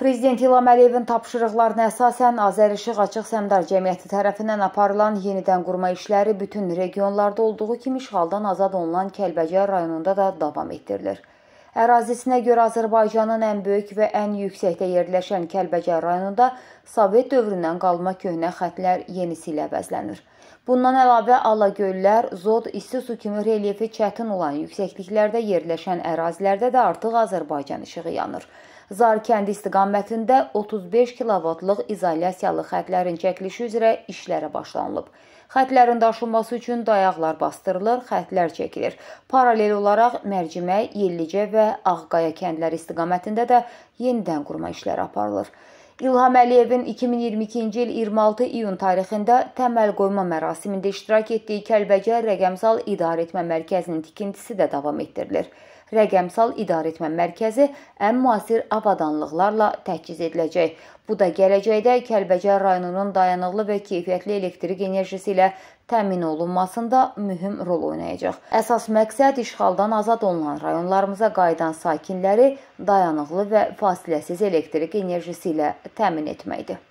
Prezident İlham Əliyevin tapşırıqlarına əsasən Azərişıq Açıq Səmdar Cəmiyyəti tərəfindən aparılan yenidən qurma işləri bütün regionlarda olduğu kimi işğaldan azad olunan Kəlbəcər rayonunda da davam etdirilir. Ərazisinə görə Azərbaycanın ən böyük və ən yüksəkdə yerləşən Kəlbəcər rayonunda Sovet dövründən qalma köhnə xətlər yenisi ilə əvəzlənir. Bundan əlavə Alagöllər, Zod, İsti su kimi relyefi çətin olan yüksəkliklərdə yerləşən ərazilərdə də artıq Azərbaycan işığı yanır. Zarkəndi istiqamətində 35 kilovattlıq izolyasiyalı xətlərin çəkilişi üzrə işlərə başlanılıb. Xətlərin daşınması üçün dayaqlar bastırılır, xətlər çəkilir. Paralel olaraq Mərcimək, Yellicə və Ağqaya kəndləri istiqamətində də yenidən qurma işləri aparılır. İlham Əliyevin 2022-ci il 26 iyun tarixində təməl qoyma mərasimində iştirak etdiyi Kəlbəcər rəqəmsal idarəetmə mərkəzinin tikintisi də davam etdirilir rəqəmsal idarəetmə mərkəzi ən müasir avadanlıqlarla təchiz ediləcək. Bu da gələcəkdə Kəlbəcər rayonunun dayanıqlı və keyfiyyətli elektrik enerjisi ilə təmin olunmasında mühüm rol oynayacaq. Əsas məqsəd işğaldan azad olunan rayonlarımıza qayıdan sakinləri dayanıqlı və fasiləsiz elektrik enerjisi ilə təmin etməkdir.